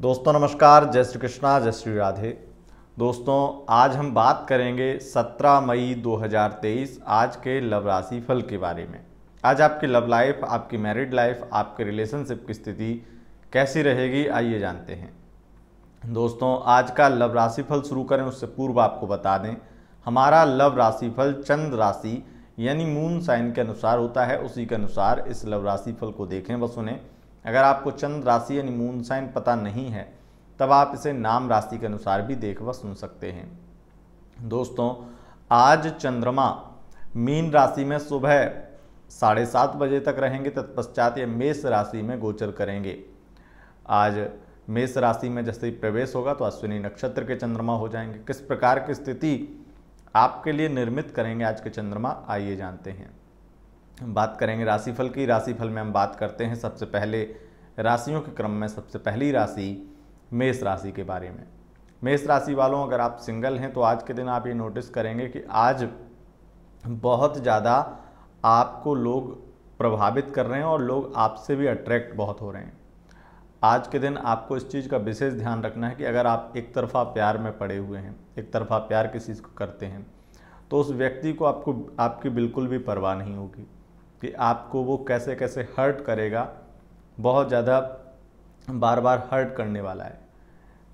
दोस्तों नमस्कार जय श्री कृष्णा जय श्री राधे दोस्तों आज हम बात करेंगे 17 मई 2023 आज के लव राशि फल के बारे में आज आपकी लव लाइफ आपकी मैरिड लाइफ आपके रिलेशनशिप की स्थिति कैसी रहेगी आइए जानते हैं दोस्तों आज का लव राशि फल शुरू करें उससे पूर्व आपको बता दें हमारा लव राशि फल चंद्र राशि यानी मून साइन के अनुसार होता है उसी के अनुसार इस लव राशि फल को देखें बस उन्हें अगर आपको चंद्र राशि यानी मून साइन पता नहीं है तब आप इसे नाम राशि के अनुसार भी देख व सुन सकते हैं दोस्तों आज चंद्रमा मीन राशि में सुबह साढ़े सात बजे तक रहेंगे तत्पश्चात ये मेष राशि में गोचर करेंगे आज मेष राशि में जैसे ही प्रवेश होगा तो अश्विनी नक्षत्र के चंद्रमा हो जाएंगे किस प्रकार की स्थिति आपके लिए निर्मित करेंगे आज के चंद्रमा आइए जानते हैं बात करेंगे राशिफल की राशिफल में हम बात करते हैं सबसे पहले राशियों के क्रम में सबसे पहली राशि मेष राशि के बारे में मेष राशि वालों अगर आप सिंगल हैं तो आज के दिन आप ये नोटिस करेंगे कि आज बहुत ज़्यादा आपको लोग प्रभावित कर रहे हैं और लोग आपसे भी अट्रैक्ट बहुत हो रहे हैं आज के दिन आपको इस चीज़ का विशेष ध्यान रखना है कि अगर आप एक तरफा प्यार में पड़े हुए हैं एक तरफा प्यार किसी को करते हैं तो उस व्यक्ति को आपको आपकी बिल्कुल भी परवाह नहीं होगी कि आपको वो कैसे कैसे हर्ट करेगा बहुत ज़्यादा बार बार हर्ट करने वाला है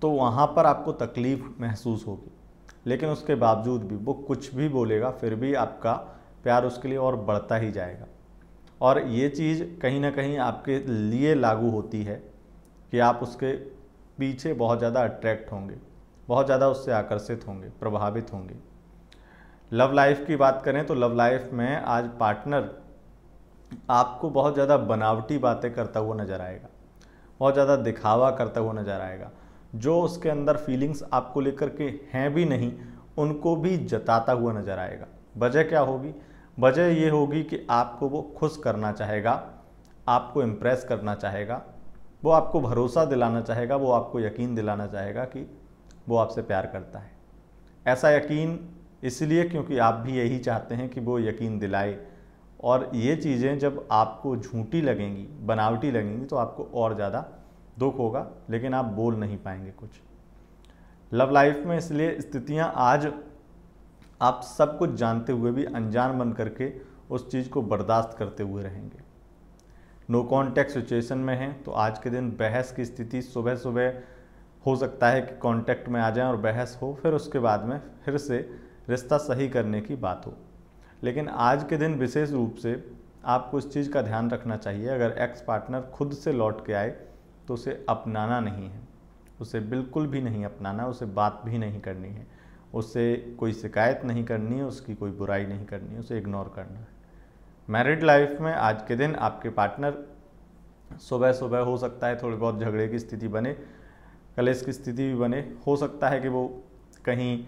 तो वहाँ पर आपको तकलीफ़ महसूस होगी लेकिन उसके बावजूद भी वो कुछ भी बोलेगा फिर भी आपका प्यार उसके लिए और बढ़ता ही जाएगा और ये चीज़ कहीं ना कहीं आपके लिए लागू होती है कि आप उसके पीछे बहुत ज़्यादा अट्रैक्ट होंगे बहुत ज़्यादा उससे आकर्षित होंगे प्रभावित होंगे लव लाइफ की बात करें तो लव लाइफ में आज पार्टनर आपको बहुत ज़्यादा बनावटी बातें करता हुआ नज़र आएगा बहुत ज़्यादा दिखावा करता हुआ नज़र आएगा जो उसके अंदर फीलिंग्स आपको लेकर के हैं भी नहीं उनको भी जताता हुआ नज़र आएगा वजह क्या होगी वजह ये होगी कि आपको वो खुश करना चाहेगा आपको इम्प्रेस करना चाहेगा वो आपको भरोसा दिलाना चाहेगा वो आपको यकीन दिलाना चाहेगा कि वो आपसे प्यार करता है ऐसा यकीन इसलिए क्योंकि आप भी यही चाहते हैं कि वो यकीन दिलाए और ये चीज़ें जब आपको झूठी लगेंगी बनावटी लगेंगी तो आपको और ज़्यादा दुख होगा लेकिन आप बोल नहीं पाएंगे कुछ लव लाइफ में इसलिए स्थितियाँ आज आप सब कुछ जानते हुए भी अनजान बन करके उस चीज़ को बर्दाश्त करते हुए रहेंगे नो कॉन्टैक्ट सिचुएशन में हैं तो आज के दिन बहस की स्थिति सुबह सुबह हो सकता है कि कॉन्टैक्ट में आ जाएं और बहस हो फिर उसके बाद में फिर से रिश्ता सही करने की बात हो लेकिन आज के दिन विशेष रूप से आपको इस चीज़ का ध्यान रखना चाहिए अगर एक्स पार्टनर खुद से लौट के आए तो उसे अपनाना नहीं है उसे बिल्कुल भी नहीं अपनाना उसे बात भी नहीं करनी है उसे कोई शिकायत नहीं करनी है उसकी कोई बुराई नहीं करनी है उसे इग्नोर करना है मैरिड लाइफ में आज के दिन आपके पार्टनर सुबह सुबह हो सकता है थोड़े बहुत झगड़े की स्थिति बने कलेश की स्थिति भी बने हो सकता है कि वो कहीं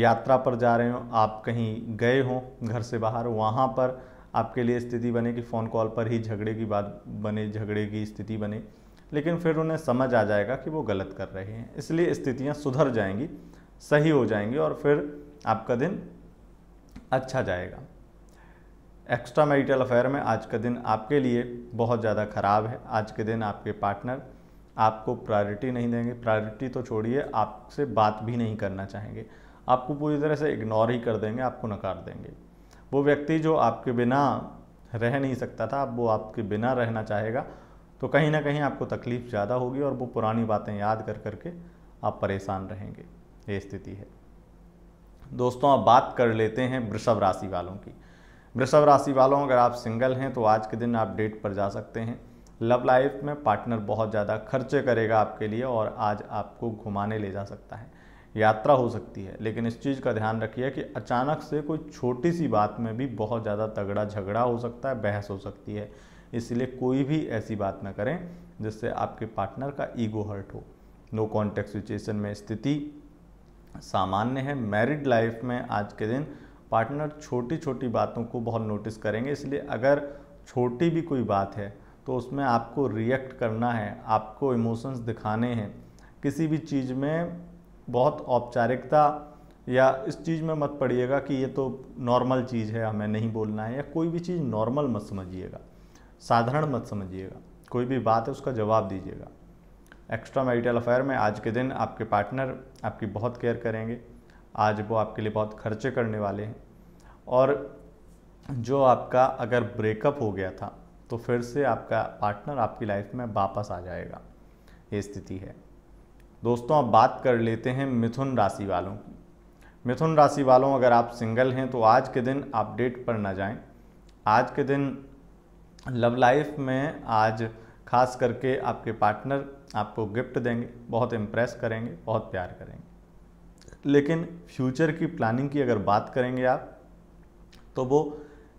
यात्रा पर जा रहे हो आप कहीं गए हों घर से बाहर वहाँ पर आपके लिए स्थिति बने कि फ़ोन कॉल पर ही झगड़े की बात बने झगड़े की स्थिति बने लेकिन फिर उन्हें समझ आ जाएगा कि वो गलत कर रहे हैं इसलिए स्थितियाँ सुधर जाएंगी सही हो जाएंगी और फिर आपका दिन अच्छा जाएगा एक्स्ट्रा मैरिटल अफेयर में आज का दिन आपके लिए बहुत ज़्यादा ख़राब है आज के दिन आपके पार्टनर आपको प्रायोरिटी नहीं देंगे प्रायोरिटी तो छोड़िए आपसे बात भी नहीं करना चाहेंगे आपको पूरी तरह से इग्नोर ही कर देंगे आपको नकार देंगे वो व्यक्ति जो आपके बिना रह नहीं सकता था अब वो आपके बिना रहना चाहेगा तो कहीं ना कहीं आपको तकलीफ़ ज़्यादा होगी और वो पुरानी बातें याद कर करके आप परेशान रहेंगे ये स्थिति है दोस्तों अब बात कर लेते हैं वृषभ राशि वालों की वृषभ राशि वालों अगर आप सिंगल हैं तो आज के दिन आप डेट पर जा सकते हैं लव लाइफ में पार्टनर बहुत ज़्यादा खर्चे करेगा आपके लिए और आज आपको घुमाने ले जा सकता है यात्रा हो सकती है लेकिन इस चीज़ का ध्यान रखिए कि अचानक से कोई छोटी सी बात में भी बहुत ज़्यादा तगड़ा झगड़ा हो सकता है बहस हो सकती है इसलिए कोई भी ऐसी बात ना करें जिससे आपके पार्टनर का ईगो हर्ट हो नो कॉन्टेक्ट सिचुएशन में स्थिति सामान्य है मैरिड लाइफ में आज के दिन पार्टनर छोटी छोटी बातों को बहुत नोटिस करेंगे इसलिए अगर छोटी भी कोई बात है तो उसमें आपको रिएक्ट करना है आपको इमोशंस दिखाने हैं किसी भी चीज़ में बहुत औपचारिकता या इस चीज़ में मत पड़िएगा कि ये तो नॉर्मल चीज़ है हमें नहीं बोलना है या कोई भी चीज़ नॉर्मल मत समझिएगा साधारण मत समझिएगा कोई भी बात है उसका जवाब दीजिएगा एक्स्ट्रा मैरिटल अफेयर में आज के दिन आपके पार्टनर आपकी बहुत केयर करेंगे आज वो आपके लिए बहुत खर्चे करने वाले हैं और जो आपका अगर ब्रेकअप हो गया था तो फिर से आपका पार्टनर आपकी लाइफ में वापस आ जाएगा ये स्थिति है दोस्तों अब बात कर लेते हैं मिथुन राशि वालों की मिथुन राशि वालों अगर आप सिंगल हैं तो आज के दिन आप डेट पर ना जाएं आज के दिन लव लाइफ में आज खास करके आपके पार्टनर आपको गिफ्ट देंगे बहुत इम्प्रेस करेंगे बहुत प्यार करेंगे लेकिन फ्यूचर की प्लानिंग की अगर बात करेंगे आप तो वो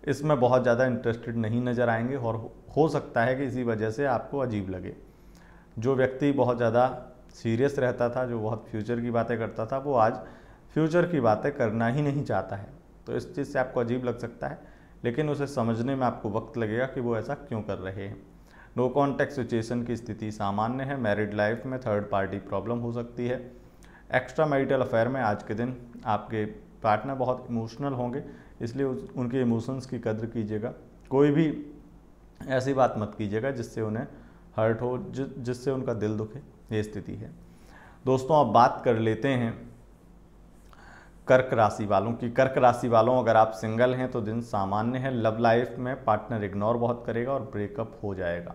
इसमें बहुत ज़्यादा इंटरेस्टेड नहीं नज़र आएंगे और हो सकता है कि इसी वजह से आपको अजीब लगे जो व्यक्ति बहुत ज़्यादा सीरियस रहता था जो बहुत फ्यूचर की बातें करता था वो आज फ्यूचर की बातें करना ही नहीं चाहता है तो इस चीज़ से आपको अजीब लग सकता है लेकिन उसे समझने में आपको वक्त लगेगा कि वो ऐसा क्यों कर रहे हैं नो कॉन्टैक्ट सिचुएशन की स्थिति सामान्य है मैरिड लाइफ में थर्ड पार्टी प्रॉब्लम हो सकती है एक्स्ट्रा मैरिटल अफेयर में आज के दिन आपके पार्टनर बहुत इमोशनल होंगे इसलिए उनके इमोशंस की कदर कीजिएगा कोई भी ऐसी बात मत कीजिएगा जिससे उन्हें हर्ट हो जिससे उनका दिल दुखे ये स्थिति है दोस्तों अब बात कर लेते हैं कर्क राशि वालों की कर्क राशि वालों अगर आप सिंगल हैं तो दिन सामान्य है लव लाइफ में पार्टनर इग्नोर बहुत करेगा और ब्रेकअप हो जाएगा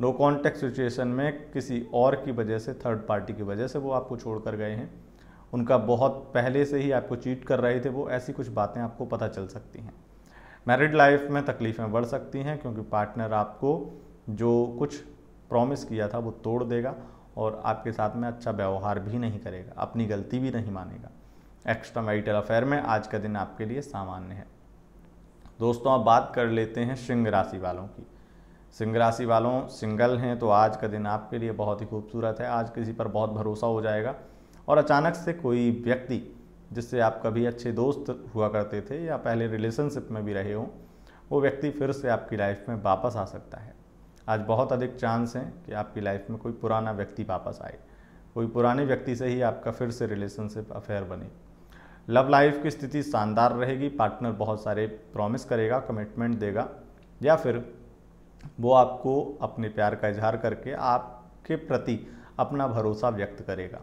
नो कॉन्टैक्ट सिचुएशन में किसी और की वजह से थर्ड पार्टी की वजह से वो आपको छोड़ कर गए हैं उनका बहुत पहले से ही आपको चीट कर रहे थे वो ऐसी कुछ बातें आपको पता चल सकती हैं मैरिड लाइफ में तकलीफ़ें बढ़ सकती हैं क्योंकि पार्टनर आपको जो कुछ प्रॉमिस किया था वो तोड़ देगा और आपके साथ में अच्छा व्यवहार भी नहीं करेगा अपनी गलती भी नहीं मानेगा एक्स्ट्रा मैरिटल अफेयर में आज का दिन आपके लिए सामान्य है दोस्तों आप बात कर लेते हैं सिंह राशि वालों की सिंह राशि वालों सिंगल हैं तो आज का दिन आपके लिए बहुत ही खूबसूरत है आज किसी पर बहुत भरोसा हो जाएगा और अचानक से कोई व्यक्ति जिससे आप कभी अच्छे दोस्त हुआ करते थे या पहले रिलेशनशिप में भी रहे हों वो व्यक्ति फिर से आपकी लाइफ में वापस आ सकता है आज बहुत अधिक चांस हैं कि आपकी लाइफ में कोई पुराना व्यक्ति वापस आए कोई पुराने व्यक्ति से ही आपका फिर से रिलेशनशिप अफेयर बने लव लाइफ की स्थिति शानदार रहेगी पार्टनर बहुत सारे प्रॉमिस करेगा कमिटमेंट देगा या फिर वो आपको अपने प्यार का इजहार करके आपके प्रति अपना भरोसा व्यक्त करेगा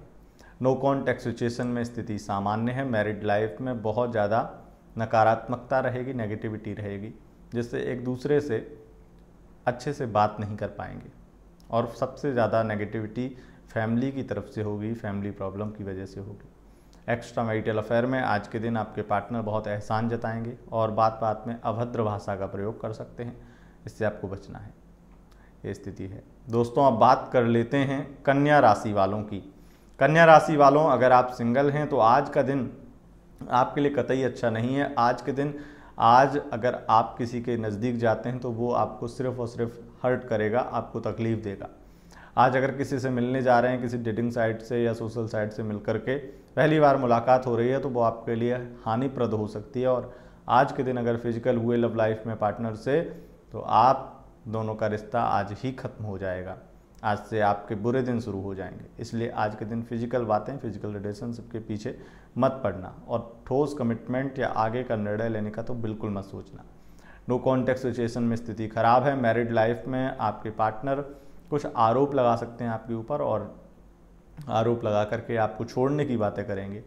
नो कॉन्टैक्ट सिचुएशन में स्थिति सामान्य है मैरिड लाइफ में बहुत ज़्यादा नकारात्मकता रहेगी नेगेटिविटी रहेगी जिससे एक दूसरे से अच्छे से बात नहीं कर पाएंगे और सबसे ज़्यादा नेगेटिविटी फैमिली की तरफ से होगी फैमिली प्रॉब्लम की वजह से होगी एक्स्ट्रा मैरिटल अफेयर में आज के दिन आपके पार्टनर बहुत एहसान जताएंगे और बात बात में अभद्र भाषा का प्रयोग कर सकते हैं इससे आपको बचना है ये स्थिति है दोस्तों अब बात कर लेते हैं कन्या राशि वालों की कन्या राशि वालों अगर आप सिंगल हैं तो आज का दिन आपके लिए कतई अच्छा नहीं है आज के दिन आज अगर आप किसी के नज़दीक जाते हैं तो वो आपको सिर्फ और सिर्फ हर्ट करेगा आपको तकलीफ़ देगा आज अगर किसी से मिलने जा रहे हैं किसी डेटिंग साइट से या सोशल साइट से मिल करके पहली बार मुलाकात हो रही है तो वो आपके लिए हानिप्रद हो सकती है और आज के दिन अगर फिजिकल हुए लव लाइफ में पार्टनर से तो आप दोनों का रिश्ता आज ही ख़त्म हो जाएगा आज से आपके बुरे दिन शुरू हो जाएंगे इसलिए आज के दिन फिजिकल बातें फिजिकल रिलेशनशिप के पीछे मत पड़ना और ठोस कमिटमेंट या आगे का निर्णय लेने का तो बिल्कुल मत सोचना नो कॉन्टेक्ट सिचुएशन में स्थिति खराब है मैरिड लाइफ में आपके पार्टनर कुछ आरोप लगा सकते हैं आपके ऊपर और आरोप लगा करके आपको छोड़ने की बातें करेंगे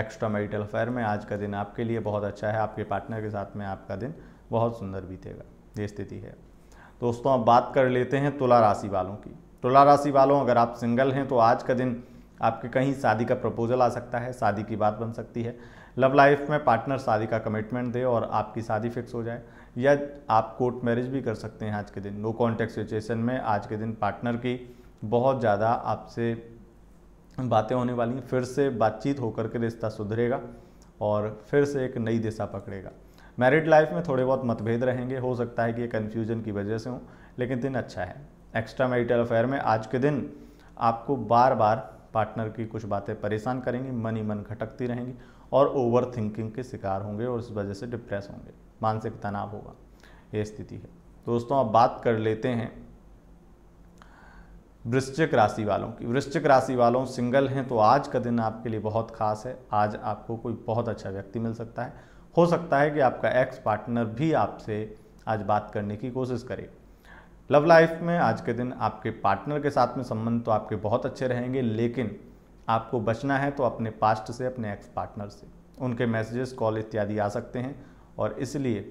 एक्स्ट्रा मैरिटल अफेयर में आज का दिन आपके लिए बहुत अच्छा है आपके पार्टनर के साथ में आपका दिन बहुत सुंदर बीतेगा ये स्थिति है दोस्तों अब बात कर लेते हैं तुला राशि वालों की तुला राशि वालों अगर आप सिंगल हैं तो आज का दिन आपके कहीं शादी का प्रपोजल आ सकता है शादी की बात बन सकती है लव लाइफ में पार्टनर शादी का कमिटमेंट दे और आपकी शादी फिक्स हो जाए या आप कोर्ट मैरिज भी कर सकते हैं आज के दिन नो कॉन्टैक्ट सिचुएशन में आज के दिन पार्टनर की बहुत ज़्यादा आपसे बातें होने वाली हैं फिर से बातचीत होकर के रिश्ता सुधरेगा और फिर से एक नई दिशा पकड़ेगा मैरिड लाइफ में थोड़े बहुत मतभेद रहेंगे हो सकता है कि ये कन्फ्यूजन की वजह से हो लेकिन दिन अच्छा है एक्स्ट्रा मैरिटल अफेयर में आज के दिन आपको बार बार पार्टनर की कुछ बातें परेशान करेंगी मन ही मन खटकती रहेंगी और ओवर थिंकिंग के शिकार होंगे और इस वजह से डिप्रेस होंगे मानसिक तनाव होगा ये स्थिति है दोस्तों अब बात कर लेते हैं वृश्चिक राशि वालों की वृश्चिक राशि वालों सिंगल हैं तो आज का दिन आपके लिए बहुत खास है आज आपको कोई बहुत अच्छा व्यक्ति मिल सकता है हो सकता है कि आपका एक्स पार्टनर भी आपसे आज बात करने की कोशिश करे लव लाइफ में आज के दिन आपके पार्टनर के साथ में संबंध तो आपके बहुत अच्छे रहेंगे लेकिन आपको बचना है तो अपने पास्ट से अपने एक्स पार्टनर से उनके मैसेजेस कॉल इत्यादि आ सकते हैं और इसलिए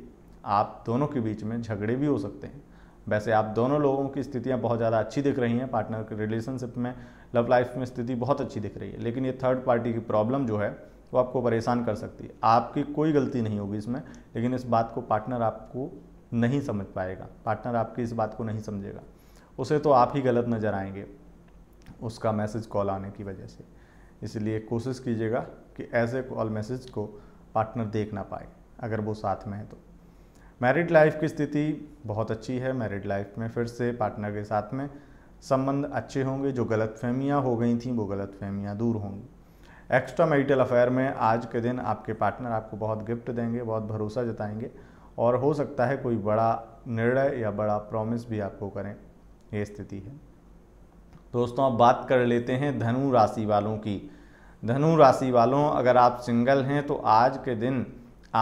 आप दोनों के बीच में झगड़े भी हो सकते हैं वैसे आप दोनों लोगों की स्थितियां बहुत ज़्यादा अच्छी दिख रही हैं पार्टनर के रिलेशनशिप में लव लाइफ में स्थिति बहुत अच्छी दिख रही है लेकिन ये थर्ड पार्टी की प्रॉब्लम जो है तो आपको परेशान कर सकती है आपकी कोई गलती नहीं होगी इसमें लेकिन इस बात को पार्टनर आपको नहीं समझ पाएगा पार्टनर आपकी इस बात को नहीं समझेगा उसे तो आप ही गलत नज़र आएंगे उसका मैसेज कॉल आने की वजह से इसलिए कोशिश कीजिएगा कि ऐसे कॉल मैसेज को पार्टनर देख ना पाए अगर वो साथ में है तो मैरिड लाइफ की स्थिति बहुत अच्छी है मैरिड लाइफ में फिर से पार्टनर के साथ में संबंध अच्छे होंगे जो गलत फहमियाँ हो गई थी वो गलत फहमियाँ दूर होंगी एक्स्ट्रा मैरिटल अफेयर में आज के दिन आपके पार्टनर आपको बहुत गिफ्ट देंगे बहुत भरोसा जताएंगे और हो सकता है कोई बड़ा निर्णय या बड़ा प्रॉमिस भी आपको करें ये स्थिति है दोस्तों अब बात कर लेते हैं धनु राशि वालों की धनु राशि वालों अगर आप सिंगल हैं तो आज के दिन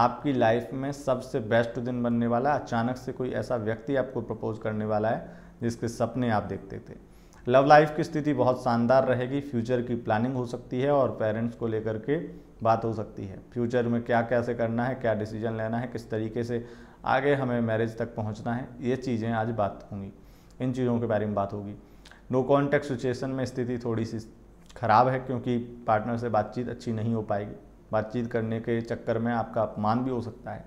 आपकी लाइफ में सबसे बेस्ट दिन बनने वाला है अचानक से कोई ऐसा व्यक्ति आपको प्रपोज करने वाला है जिसके सपने आप देखते थे लव लाइफ की स्थिति बहुत शानदार रहेगी फ्यूचर की प्लानिंग हो सकती है और पेरेंट्स को लेकर के बात हो सकती है फ्यूचर में क्या कैसे करना है क्या डिसीजन लेना है किस तरीके से आगे हमें मैरिज तक पहुंचना है ये चीज़ें आज बात होंगी इन चीज़ों के बारे में बात होगी नो कॉन्टैक्ट सिचुएशन में स्थिति थोड़ी सी खराब है क्योंकि पार्टनर से बातचीत अच्छी नहीं हो पाएगी बातचीत करने के चक्कर में आपका अपमान भी हो सकता है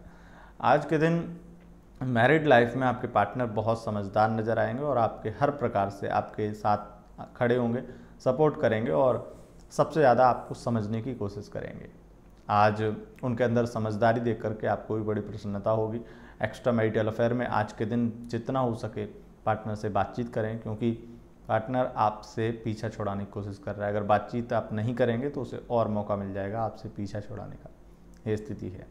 आज के दिन मैरिड लाइफ में आपके पार्टनर बहुत समझदार नज़र आएंगे और आपके हर प्रकार से आपके साथ खड़े होंगे सपोर्ट करेंगे और सबसे ज़्यादा आपको समझने की कोशिश करेंगे आज उनके अंदर समझदारी देख करके आपको भी बड़ी प्रसन्नता होगी एक्स्ट्रा मैरिटल अफेयर में आज के दिन जितना हो सके पार्टनर से बातचीत करें क्योंकि पार्टनर आपसे पीछा छोड़ाने की कोशिश कर रहा है अगर बातचीत आप नहीं करेंगे तो उसे और मौका मिल जाएगा आपसे पीछा छोड़ाने का ये स्थिति है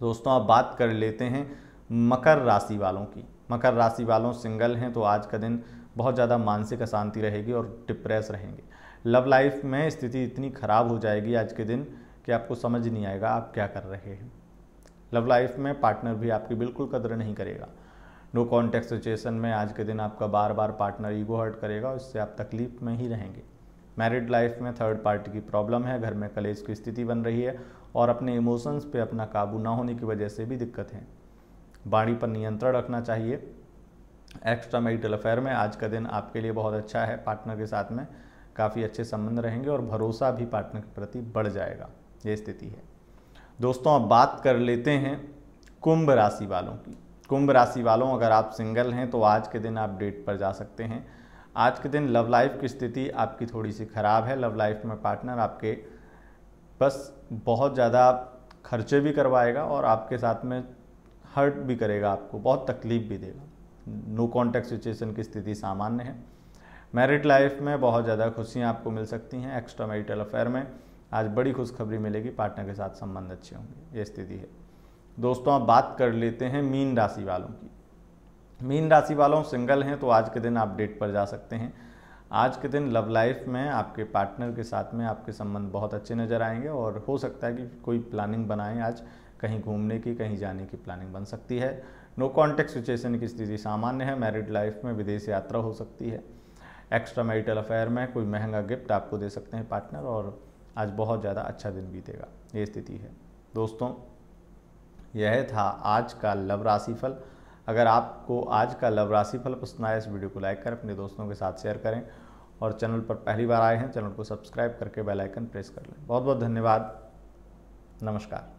दोस्तों आप बात कर लेते हैं मकर राशि वालों की मकर राशि वालों सिंगल हैं तो आज का दिन बहुत ज़्यादा मानसिक अशांति रहेगी और डिप्रेस रहेंगे लव लाइफ में स्थिति इतनी ख़राब हो जाएगी आज के दिन कि आपको समझ नहीं आएगा आप क्या कर रहे हैं लव लाइफ में पार्टनर भी आपकी बिल्कुल कदर नहीं करेगा नो कॉन्टैक्ट सिचुएशन में आज के दिन आपका बार बार पार्टनर ईगो हर्ट करेगा उससे आप तकलीफ में ही रहेंगे मैरिड लाइफ में थर्ड पार्टी की प्रॉब्लम है घर में कलेज की स्थिति बन रही है और अपने इमोशंस पे अपना काबू ना होने की वजह से भी दिक्कत है बाड़ी पर नियंत्रण रखना चाहिए एक्स्ट्रा मैरिटल अफेयर में आज का दिन आपके लिए बहुत अच्छा है पार्टनर के साथ में काफ़ी अच्छे संबंध रहेंगे और भरोसा भी पार्टनर के प्रति बढ़ जाएगा ये स्थिति है दोस्तों अब बात कर लेते हैं कुंभ राशि वालों की कुंभ राशि वालों अगर आप सिंगल हैं तो आज के दिन आप डेट पर जा सकते हैं आज के दिन लव लाइफ की स्थिति आपकी थोड़ी सी ख़राब है लव लाइफ में पार्टनर आपके बस बहुत ज़्यादा खर्चे भी करवाएगा और आपके साथ में हर्ट भी करेगा आपको बहुत तकलीफ भी देगा नो कॉन्टैक्ट सिचुएशन की स्थिति सामान्य है मैरिड लाइफ में बहुत ज़्यादा खुशियाँ आपको मिल सकती हैं एक्स्ट्रा मैरिटल अफेयर में आज बड़ी खुशखबरी मिलेगी पार्टनर के साथ संबंध अच्छे होंगे ये स्थिति है दोस्तों आप बात कर लेते हैं मीन राशि वालों की मीन राशि वालों सिंगल हैं तो आज के दिन आप डेट पर जा सकते हैं आज के दिन लव लाइफ में आपके पार्टनर के साथ में आपके संबंध बहुत अच्छे नज़र आएंगे और हो सकता है कि कोई प्लानिंग बनाएं आज कहीं घूमने की कहीं जाने की प्लानिंग बन सकती है नो कॉन्टेक्ट सिचुएशन की स्थिति सामान्य है मैरिड लाइफ में विदेश यात्रा हो सकती है एक्स्ट्रा मैरिटल अफेयर में कोई महंगा गिफ्ट आपको दे सकते हैं पार्टनर और आज बहुत ज़्यादा अच्छा दिन बीतेगा ये स्थिति है दोस्तों यह था आज का लव राशिफल अगर आपको आज का लव राशिफल पसंद आया इस वीडियो को लाइक करें अपने दोस्तों के साथ शेयर करें और चैनल पर पहली बार आए हैं चैनल को सब्सक्राइब करके बेल आइकन प्रेस कर लें बहुत बहुत धन्यवाद नमस्कार